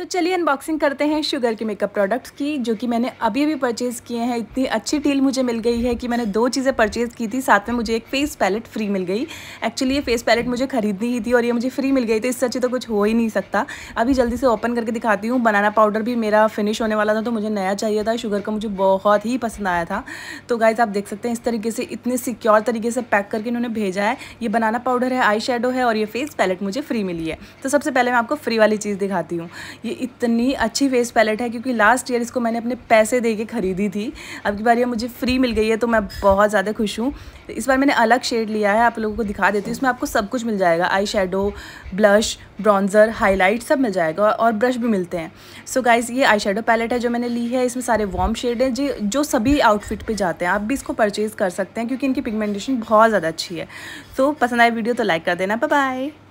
तो चलिए अनबॉक्सिंग करते हैं शुगर के मेकअप प्रोडक्ट्स की जो कि मैंने अभी अभी परचेज़ किए हैं इतनी अच्छी डील मुझे मिल गई है कि मैंने दो चीज़ें परचेज़ की थी साथ में मुझे एक फेस पैलेट फ्री मिल गई एक्चुअली ये फेस पैलेट मुझे खरीदनी ही थी और ये मुझे फ्री मिल गई तो इससे अच्छी तो कुछ हो ही नहीं सकता अभी जल्दी से ओपन करके दिखाती हूँ बनाना पाउडर भी मेरा फिनिश होने वाला था तो मुझे नया चाहिए था शुगर का मुझे बहुत ही पसंद आया था तो गाइज आप देख सकते हैं इस तरीके से इतने सिक्योर तरीके से पैक करके इन्होंने भेजा है ये बनाना पाउडर है आई है और ये फेस पैलेट मुझे फ्री मिली है तो सबसे पहले मैं आपको फ्री वाली चीज़ दिखाती हूँ ये इतनी अच्छी फेस पैलेट है क्योंकि लास्ट ईयर इसको मैंने अपने पैसे दे के ख़रीदी थी अब की बार ये मुझे फ्री मिल गई है तो मैं बहुत ज़्यादा खुश हूँ इस बार मैंने अलग शेड लिया है आप लोगों को दिखा देती हूँ इसमें आपको सब कुछ मिल जाएगा eye shadow blush bronzer highlight सब मिल जाएगा और ब्रश भी मिलते हैं सो so गाइज़ ये आई शेडो पैलेट है जो मैंने ली है इसमें सारे वार्म शेड हैं जी जो सभी आउटफिट पे जाते हैं आप भी इसको परचेज़ कर सकते हैं क्योंकि इनकी पिगमेंटेशन बहुत ज़्यादा अच्छी है तो so, पसंद आए वीडियो तो लाइक कर देना बाय